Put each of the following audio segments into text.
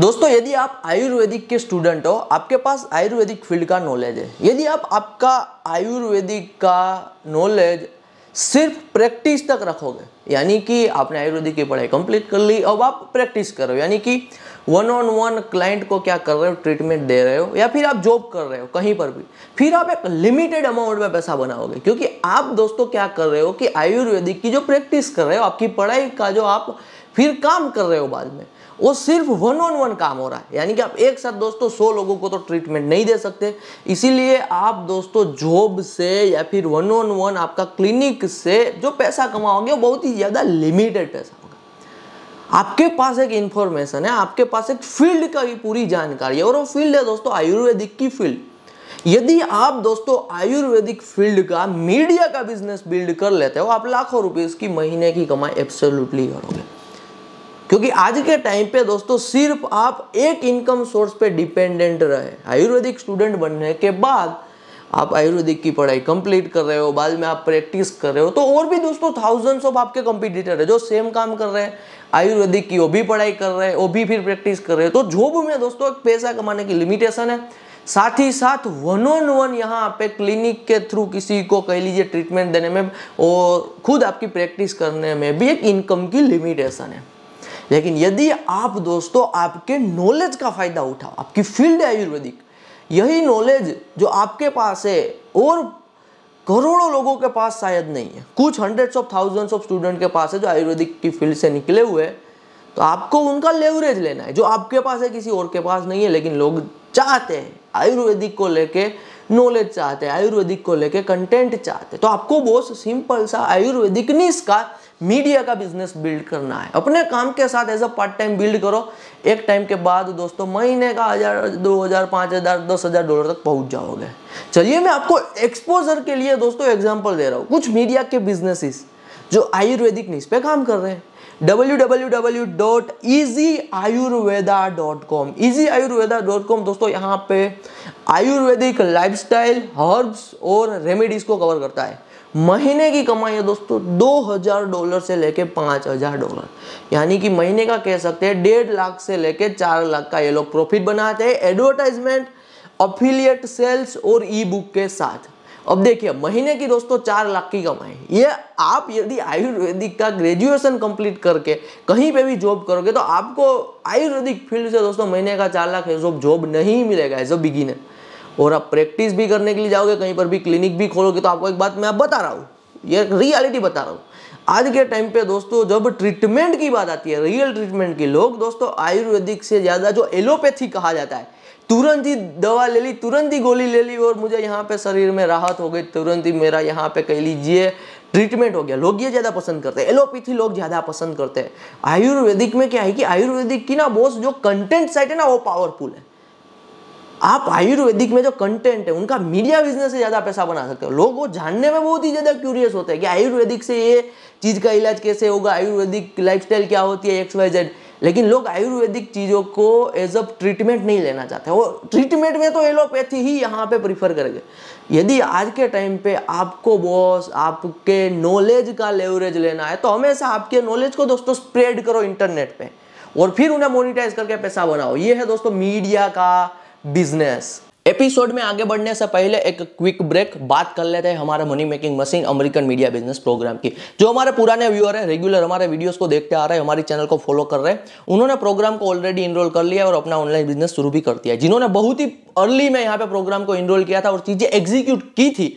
दोस्तों यदि आप आयुर्वेदिक के स्टूडेंट हो आपके पास आयुर्वेदिक फील्ड का नॉलेज है यदि आप आपका आयुर्वेदिक का नॉलेज सिर्फ प्रैक्टिस तक रखोगे यानी कि आपने आयुर्वेदिक की पढ़ाई कंप्लीट कर ली अब आप प्रैक्टिस कर रहे हो यानी कि वन ऑन वन क्लाइंट को क्या कर रहे हो ट्रीटमेंट दे रहे हो या फिर आप जॉब कर रहे हो कहीं पर भी फिर आप एक लिमिटेड अमाउंट में पैसा बनाओगे क्योंकि आप दोस्तों क्या कर रहे हो कि आयुर्वेदिक की जो प्रैक्टिस कर रहे हो आपकी पढ़ाई का जो आप फिर काम कर रहे हो बाद में वो सिर्फ वन ऑन वन काम हो रहा है यानी कि आप एक साथ दोस्तों सौ लोगों को तो ट्रीटमेंट नहीं दे सकते इसीलिए आप दोस्तों जॉब से या फिर वन ऑन वन आपका क्लिनिक से जो पैसा कमाओगे वो बहुत ही ज़्यादा लिमिटेड पैसा आपके पास एक इंफॉर्मेशन है आपके पास एक फील्ड का ही पूरी जानकारी है और वो फील्ड है दोस्तों आयुर्वेदिक की फील्ड यदि आप दोस्तों आयुर्वेदिक फील्ड का मीडिया का बिजनेस बिल्ड कर लेते हो आप लाखों रुपए की महीने की कमाई एब्सोल्युटली करोगे क्योंकि आज के टाइम पे दोस्तों सिर्फ आप एक इनकम सोर्स पे डिपेंडेंट रहे आयुर्वेदिक स्टूडेंट बनने के बाद आप आयुर्वेदिक की पढ़ाई कंप्लीट कर रहे हो बाद में आप प्रैक्टिस कर रहे हो तो और भी दोस्तों थाउजेंड्स ऑफ आपके कंपिटिटर है जो सेम काम कर रहे हैं आयुर्वेदिक की वो भी पढ़ाई कर रहे हैं वो भी फिर प्रैक्टिस कर रहे हैं तो जॉब में दोस्तों एक पैसा कमाने की लिमिटेशन है साथ ही साथ वन ऑन वन यहाँ पे क्लिनिक के थ्रू किसी को कह लीजिए ट्रीटमेंट देने में और खुद आपकी प्रैक्टिस करने में भी एक इनकम की लिमिटेशन है लेकिन यदि आप दोस्तों आपके नॉलेज का फ़ायदा उठाओ आपकी फील्ड है आयुर्वेदिक यही नॉलेज जो आपके पास है और करोड़ों लोगों के पास शायद नहीं है कुछ hundreds of thousands of student के पास है जो आयुर्वेदिक की फील्ड से निकले हुए हैं तो आपको उनका लेवरेज लेना है जो आपके पास है किसी और के पास नहीं है लेकिन लोग चाहते हैं आयुर्वेदिक को लेके नॉलेज चाहते हैं आयुर्वेदिक को लेके कंटेंट चाहते हैं तो आपको बहुत सिंपल सा आयुर्वेदिक निस का मीडिया का बिजनेस बिल्ड करना है अपने काम के साथ as a part time build करो एक टाइम के बाद दोस्तों महीने का हज़ार दो हज़ार पाँच हज़ार दस हज़ार डॉलर तक पहुंच जाओगे चलिए मैं आपको एक्सपोजर के लिए दोस्तों एग्जाम्पल दे रहा हूँ कुछ मीडिया के बिजनेसिस जो आयुर्वेदिक न्यूज़ पे काम कर रहे हैं www.easyayurveda.com easyayurveda.com दोस्तों यहाँ पे आयुर्वेदिक लाइफस्टाइल हर्ब्स और रेमेडीज को कवर करता है महीने की कमाई है दोस्तों दो हजार डॉलर से लेके 5000 हजार डॉलर यानी कि महीने का कह सकते हैं डेढ़ लाख से लेके चार लाख का ये लोग प्रॉफिट बनाते हैं एडवर्टाइजमेंट अफिलियट सेल्स और ई बुक के साथ अब देखिए महीने की दोस्तों चार लाख की कमाई ये आप यदि आयुर्वेदिक का ग्रेजुएशन कंप्लीट करके कहीं पे भी जॉब करोगे तो आपको आयुर्वेदिक फील्ड से दोस्तों महीने का चार लाख जॉब जॉब नहीं मिलेगा एज अ बिगिनर और आप प्रैक्टिस भी करने के लिए जाओगे कहीं पर भी क्लिनिक भी खोलोगे तो आपको एक बात मैं आप बता रहा हूँ ये रियलिटी बता रहा हूँ आज के टाइम पे दोस्तों जब ट्रीटमेंट की बात आती है रियल ट्रीटमेंट की लोग दोस्तों आयुर्वेदिक से ज़्यादा जो एलोपैथी कहा जाता है तुरंत ही दवा ले ली तुरंत ही गोली ले ली और मुझे यहाँ पे शरीर में राहत हो गई तुरंत ही मेरा यहाँ पे कह लीजिए ट्रीटमेंट हो गया लोग ये ज़्यादा पसंद करते हैं एलोपैथी लोग ज़्यादा पसंद करते हैं आयुर्वेदिक में क्या है कि आयुर्वेदिक की ना बोस जो कंटेंट साइट है ना वो पावरफुल है आप आयुर्वेदिक में जो कंटेंट है उनका मीडिया बिजनेस से ज़्यादा पैसा बना सकते हो लोग वो जानने में बहुत ही ज़्यादा क्यूरियस होते हैं कि आयुर्वेदिक से ये चीज़ का इलाज कैसे होगा आयुर्वेदिक लाइफस्टाइल क्या होती है एक्स वाई जेड लेकिन लोग आयुर्वेदिक चीज़ों को एज अ ट्रीटमेंट नहीं लेना चाहते वो ट्रीटमेंट में तो एलोपैथी ही यहाँ पे प्रीफर करेंगे यदि आज के टाइम पे आपको बॉस आपके नॉलेज का लेवरेज लेना है तो हमेशा आपके नॉलेज को दोस्तों स्प्रेड करो इंटरनेट पे और फिर उन्हें मोनिटाइज करके पैसा बनाओ ये है दोस्तों मीडिया का बिजनेस एपिसोड में आगे बढ़ने से पहले एक क्विक ब्रेक बात कर लेते हैं हमारे money making machine American media business program की जो हमारे पुराने व्यूअर है रेगुलर हमारे वीडियोस को देखते आ रहे हैं हमारे चैनल को फॉलो कर रहे हैं उन्होंने प्रोग्राम को ऑलरेडी इनरोल कर लिया और अपना ऑनलाइन बिजनेस शुरू भी कर दिया जिन्होंने बहुत ही अर्ली में यहाँ पे प्रोग्राम को इनरोल किया था और चीजें एग्जीक्यूट की थी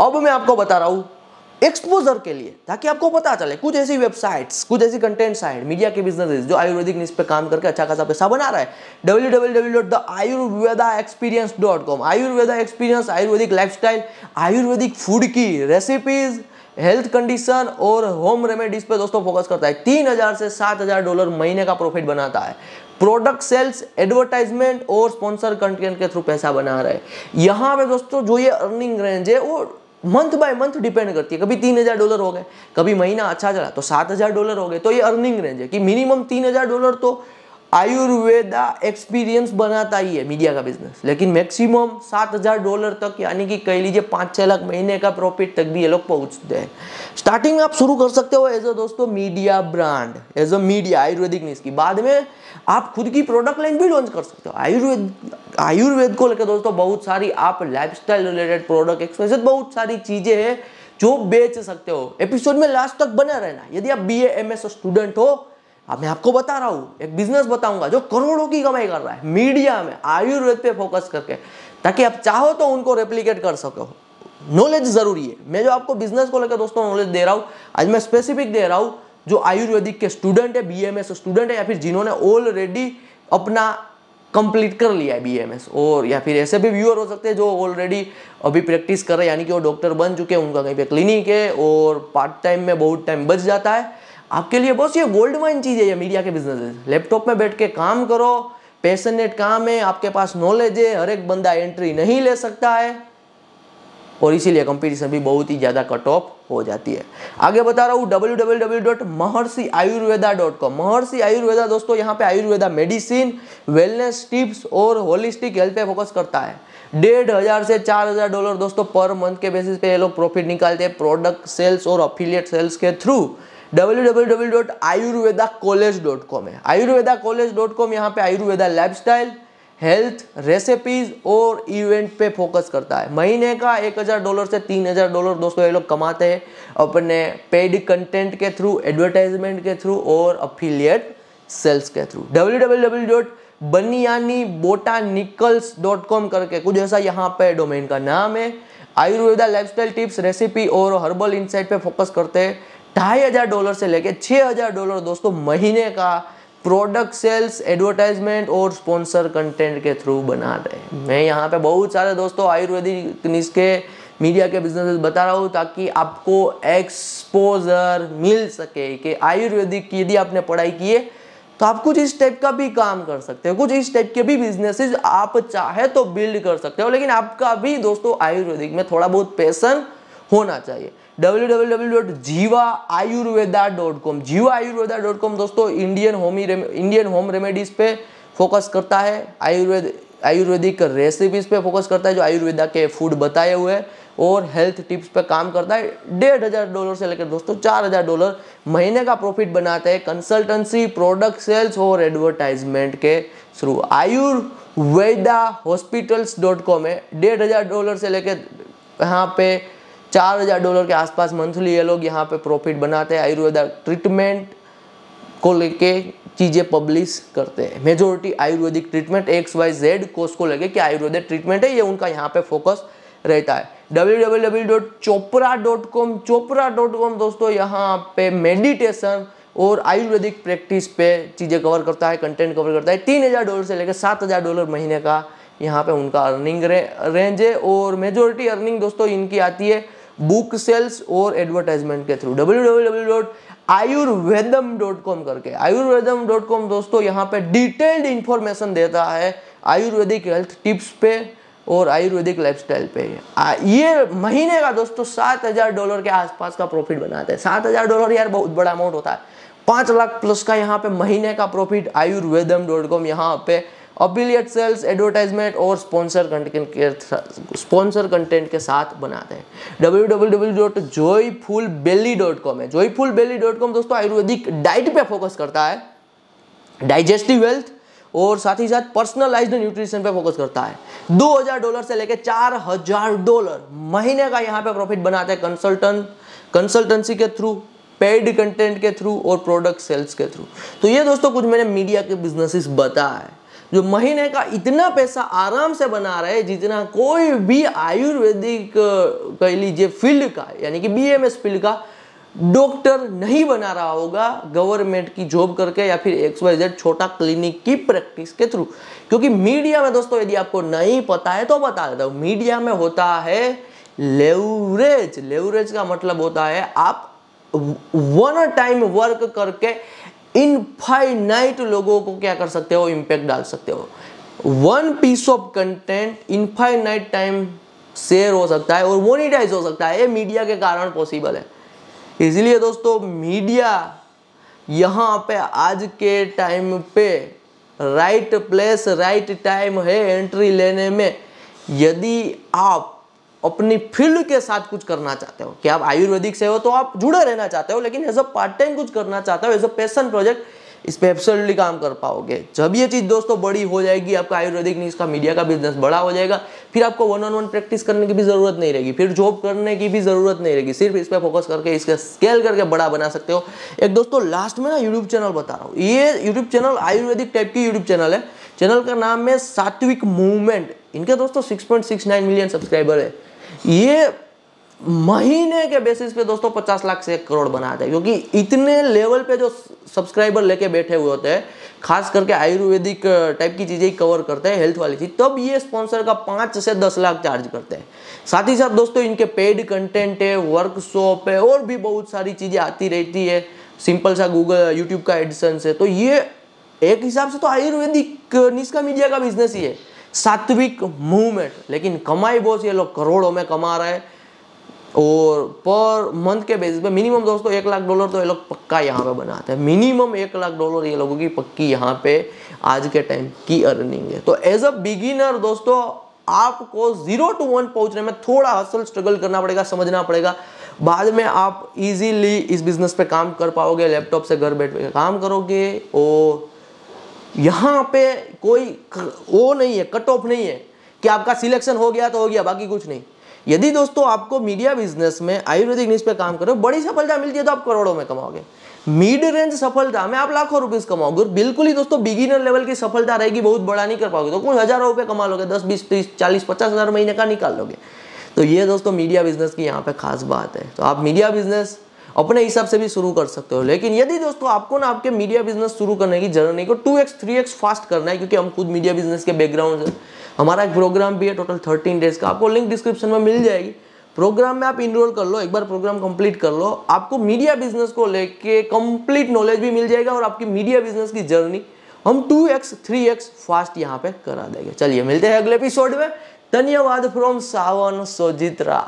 अब मैं आपको बता रहा हूं एक्सपोजर के लिए ताकि आपको पता चले कुछ ऐसी वेबसाइट्स कुछ ऐसी कंटेंट साइट मीडिया के बिजनेस जो आयुर्वेदिक न्यूज पे काम करके अच्छा खासा पैसा बना रहा है W W W dot the Ayurveda experience dot com Ayurveda experience Ayurvedic lifestyle Ayurvedic food की रेसिपीज़ हेल्थ कंडीशन और होम रेमेडीज पे दोस्तों फोकस करता है तीन हजार से सात हजार डॉलर महीने का प्रॉफिट बनाता है प्रोडक्ट सेल्स एडवर्टाइजमेंट और स्पॉन्सर कंटेंट के थ्रू पैसा बना रहे यहाँ पे दोस्तों जो ये अर्निंग रेंज है वो मंथ बाय मंथ डिपेंड करती है कभी तीन हजार डॉलर हो गए कभी महीना अच्छा चला तो सात हजार डॉलर हो गए तो ये अर्निंग रेंज है कि मिनिमम तीन हजार डॉलर तो आयुर्वेदा एक्सपीरियंस बनाता ही है मीडिया का बिजनेस लेकिन मैक्सिमम सात हजार डॉलर तक यानी कि कह लीजिए पाँच छः लाख महीने का प्रॉफिट तक भी ये लोग पहुंचते हैं स्टार्टिंग आप शुरू कर सकते हो एज अ दोस्तों media brand as a media Ayurvedic news की बाद में आप खुद की प्रोडक्ट लाइन भी लॉन्च कर सकते हो आयुर्वेद आयुर्वेद को लेकर दोस्तों बहुत सारी आप लाइफ रिलेटेड प्रोडक्ट एक्सपेंस बहुत सारी चीज़ें हैं जो बेच सकते हो एपिसोड में लास्ट तक बना रहना यदि आप बी एम एस स्टूडेंट हो अब मैं आपको बता रहा हूँ एक बिजनेस बताऊंगा जो करोड़ों की कमाई कर रहा है मीडिया में आयुर्वेद पे फोकस करके ताकि आप चाहो तो उनको रेप्लीकेट कर सको नॉलेज ज़रूरी है मैं जो आपको बिजनेस को लेकर दोस्तों नॉलेज दे रहा हूँ आज मैं स्पेसिफिक दे रहा हूँ जो आयुर्वेदिक के स्टूडेंट है बीएमएस स्टूडेंट है या फिर जिन्होंने ऑलरेडी अपना कंप्लीट कर लिया है बी और या फिर ऐसे भी व्यूअर हो सकते हैं जो ऑलरेडी अभी प्रैक्टिस कर रहे हैं यानी कि वो डॉक्टर बन चुके हैं उनका कहीं पे क्लिनिक है और पार्ट टाइम में बहुत टाइम बच जाता है आपके लिए बस ये गोल्ड माइन चीज़ है ये मीडिया के बिजनेस लैपटॉप में बैठ के काम करो पैशनेट काम है आपके पास नॉलेज है हर एक बंदा एंट्री नहीं ले सकता है और इसीलिए कंपटीशन भी बहुत ही ज़्यादा कट ऑफ हो जाती है आगे बता रहा हूँ डब्ल्यू डब्ल्यू डब्ल्यू डॉट महर्षि आयुर्वेदा डॉट कॉम महर्षि आयुर्वेदा दोस्तों यहाँ पे आयुर्वेदा मेडिसिन वेलनेस टिप्स और होलिस्टिक हेल्थ पे फोकस करता है डेढ़ हज़ार से चार हज़ार डॉलर दोस्तों पर मंथ के बेसिस पे ये लोग प्रॉफिट निकालते हैं प्रोडक्ट सेल्स और अफिलियट सेल्स के through W W W dot dot Ayurveda college com है आयुर्वेदा कॉलेज डॉट कॉम यहाँ पे आयुर्वेदा लाइफस्टाइल हेल्थ रेसिपीज और इवेंट पे फोकस करता है महीने का एक हज़ार डॉलर से तीन हज़ार डॉलर दोस्तों ये लोग कमाते हैं अपने पेड कंटेंट के थ्रू एडवर्टाइजमेंट के थ्रू और अफिलियट सेल्स के through W W W dot banyan botanicals dot com करके कुछ ऐसा यहाँ पे डोमेन का नाम है आयुर्वेदा लाइफस्टाइल टिप्स रेसिपी और हर्बल इंसाइट पे फोकस करते हैं ढाई हजार डॉलर से लेके छः हजार डॉलर दोस्तों महीने का प्रोडक्ट सेल्स एडवर्टाइजमेंट और स्पॉन्सर कंटेंट के थ्रू बना रहे हैं मैं यहाँ पे बहुत सारे दोस्तों आयुर्वेदिक के मीडिया के बिजनेस बता रहा हूँ ताकि आपको एक्सपोजर मिल सके कि आयुर्वेदिक की यदि आपने पढ़ाई की है तो आप कुछ इस टाइप का भी काम कर सकते हो कुछ इस टाइप के भी बिजनेसेस आप चाहे तो बिल्ड कर सकते हो लेकिन आपका भी दोस्तों आयुर्वेदिक में थोड़ा बहुत पैसन होना चाहिए डब्ल्यू डब्ल्यू डब्ल्यू डॉट जीवा Ayurveda dot com Jiva Ayurveda dot com दोस्तों इंडियन होमी इंडियन होम रेमेडीज पे फोकस करता है आयुर्वेद आयुर्वेदिक रेसिपीज पे फोकस करता है जो आयुर्वेदा के फूड बताए हुए हैं और हेल्थ टिप्स पे काम करता है डेढ़ हज़ार डॉलर से लेकर दोस्तों चार हज़ार डॉलर महीने का प्रॉफिट बनाते हैं कंसल्टेंसी प्रोडक्ट सेल्स और एडवर्टाइजमेंट के through Ayurveda hospitals dot com है डेढ़ हज़ार डॉलर से लेकर यहाँ पे चार हज़ार डॉलर के आसपास मंथली ये लोग यहाँ पे प्रॉफिट बनाते हैं आयुर्वेदा ट्रीटमेंट को लेके चीज़ें पब्लिश करते हैं majority Ayurvedic treatment X Y Z course को लेके कि आयुर्वेदिक ट्रीटमेंट है ये उनका यहाँ पे फोकस रहता है डब्ल्यू डॉट कॉम दोस्तों यहाँ पे मेडिटेशन और आयुर्वेदिक प्रैक्टिस पे चीज़ें कवर करता है कंटेंट कवर करता है तीन हज़ार डॉलर से लेकर सात हज़ार डॉलर महीने का यहाँ पे उनका अर्निंग रेंज है और मेजोरिटी अर्निंग दोस्तों इनकी आती है बुक सेल्स और एडवर्टाइजमेंट के through W W W dot Ayurvedam dot com करके आयुर्वेदम डॉट कॉम दोस्तों यहाँ पे डिटेल्ड इंफॉर्मेशन देता है आयुर्वेदिक हेल्थ टिप्स पे और आयुर्वेदिक लाइफस्टाइल पे ये महीने का दोस्तों सात हजार डॉलर के आसपास का प्रॉफिट बनाते हैं सात हजार डॉलर यार बहुत बड़ा अमाउंट होता है पाँच लाख प्लस का यहाँ पे महीने का प्रॉफिट आयुर्वेदम डॉट कॉम यहाँ पे अफिलियट सेल्स एडवर्टाइजमेंट और स्पॉन्सर कंटेंट के स्पॉन्सर कंटेंट के साथ बनाते हैं W W W dot joyful belly dot com है जॉयफुल बेली डॉट कॉम दोस्तों आयुर्वेदिक डाइट पे फोकस करता है डाइजेस्टिव हेल्थ और साथ ही साथ पर्सनलाइज्ड न्यूट्रिशन पे फोकस करता है 2000 डॉलर से लेकर 4000 डॉलर महीने का यहाँ पे प्रॉफिट बनाते हैं कंसल्टेंट कंसल्टेंसी के थ्रू पेड कंटेंट के थ्रू और प्रोडक्ट सेल्स के थ्रू तो ये दोस्तों कुछ मैंने मीडिया के बिजनेसिस बताया है जो महीने का इतना पैसा आराम से बना रहे जितना कोई भी आयुर्वेदिक कह लीजिए फील्ड का यानी कि बीएमएस फील्ड का डॉक्टर नहीं बना रहा होगा गवर्नमेंट की जॉब करके या फिर एक्स वाई जेड छोटा क्लिनिक की प्रैक्टिस के थ्रू क्योंकि मीडिया में दोस्तों यदि आपको नहीं पता है तो बता देता हूँ मीडिया में होता है लेवरेज लेवरेज का मतलब होता है आप वन टाइम वर्क करके इनफाइनाइट लोगों को क्या कर सकते हो इम्पैक्ट डाल सकते हो one piece of content infinite time share हो सकता है और मोनिटाइज हो सकता है ये मीडिया के कारण पॉसिबल है इसलिए दोस्तों मीडिया यहाँ पे आज के टाइम पे राइट प्लेस राइट टाइम है एंट्री लेने में यदि आप अपनी फील्ड के साथ कुछ करना चाहते हो कि आप आयुर्वेदिक से हो तो आप जुड़े रहना चाहते हो लेकिन एज अ पार्ट टाइम कुछ करना चाहते हो एज अ पैसन प्रोजेक्ट इस पर एब्सोल्युटली काम कर पाओगे जब ये चीज़ दोस्तों बड़ी हो जाएगी आपका आयुर्वेदिक नहीं इसका मीडिया का बिजनेस बड़ा हो जाएगा फिर आपको वन ऑन वन प्रैक्टिस करने की भी ज़रूरत नहीं रहेगी फिर जॉब करने की भी ज़रूरत नहीं रहेगी सिर्फ इस पर फोकस करके इसका स्केल करके बड़ा बना सकते हो एक दोस्तों लास्ट में ना यूट्यूब चैनल बता रहा हूँ ये यूट्यूब चैनल आयुर्वेदिक टाइप की यूट्यूब चैनल है चैनल का नाम है सात्विक मूवमेंट इनके दोस्तों नाइन मिलियन सब्सक्राइबर है ये महीने के बेसिस पे दोस्तों 50 लाख से एक करोड़ बना जाए क्योंकि इतने लेवल पे जो सब्सक्राइबर लेके बैठे हुए होते हैं खास करके आयुर्वेदिक टाइप की चीज़ें कवर करते हैं हेल्थ वाली चीज़ तब ये स्पॉन्सर का पांच से दस लाख चार्ज करते हैं साथ ही साथ दोस्तों इनके पेड कंटेंट है वर्कशॉप है और भी बहुत सारी चीज़ें आती रहती है सिंपल सा गूगल यूट्यूब का एडिशन है तो ये एक हिसाब से तो आयुर्वेदिक निष्का मीडिया का बिजनेस ही है सात्विक मूवमेंट लेकिन कमाई बहुत ये लोग करोड़ों में कमा रहे हैं और पर मंथ के बेसिस पे मिनिमम दोस्तों एक लाख डॉलर तो ये लोग पक्का यहाँ पे बनाते हैं मिनिमम एक लाख डॉलर ये लोगों की पक्की यहाँ पे आज के टाइम की अर्निंग है तो एज अ बिगिनर दोस्तों आपको जीरो टू वन पहुंचने में थोड़ा हसल स्ट्रगल करना पड़ेगा समझना पड़ेगा बाद में आप इजीली इस बिजनेस पे काम कर पाओगे लैपटॉप से घर बैठे काम करोगे और यहाँ पे कोई वो नहीं है कट ऑफ नहीं है कि आपका सिलेक्शन हो गया तो हो गया बाकी कुछ नहीं यदि दोस्तों आपको मीडिया बिजनेस में आयुर्वेदिक न्यूज पे काम करो बड़ी सफलता मिलती है तो आप करोड़ों में कमाओगे मिड रेंज सफलता में आप लाखों रुपीस कमाओगे और बिल्कुल ही दोस्तों बिगिनर लेवल की सफलता रहेगी बहुत बड़ा नहीं कर पाओगे तो कुछ हजारों रुपए कमा लोगे दस बीस तीस चालीस पचास हजार महीने का निकाल लोगे तो ये दोस्तों मीडिया बिजनेस की यहाँ पे खास बात है तो आप मीडिया बिजनेस अपने हिसाब से भी शुरू कर सकते हो लेकिन यदि दोस्तों आपको ना आपके मीडिया बिजनेस शुरू करने की जर्नी को two X three X fast करना है क्योंकि हम खुद मीडिया बिजनेस के बैकग्राउंड से हमारा एक प्रोग्राम भी है टोटल थर्टीन डेज का आपको लिंक डिस्क्रिप्शन में मिल जाएगी प्रोग्राम में आप इनरोल कर लो एक बार प्रोग्राम कंप्लीट कर लो आपको मीडिया बिजनेस को लेके कंप्लीट नॉलेज भी मिल जाएगा और आपकी मीडिया बिजनेस की जर्नी हम 2x 3x फास्ट यहाँ पे करा देंगे चलिए मिलते हैं अगले एपिसोड में धन्यवाद फ्रॉम सावन सोजित्रा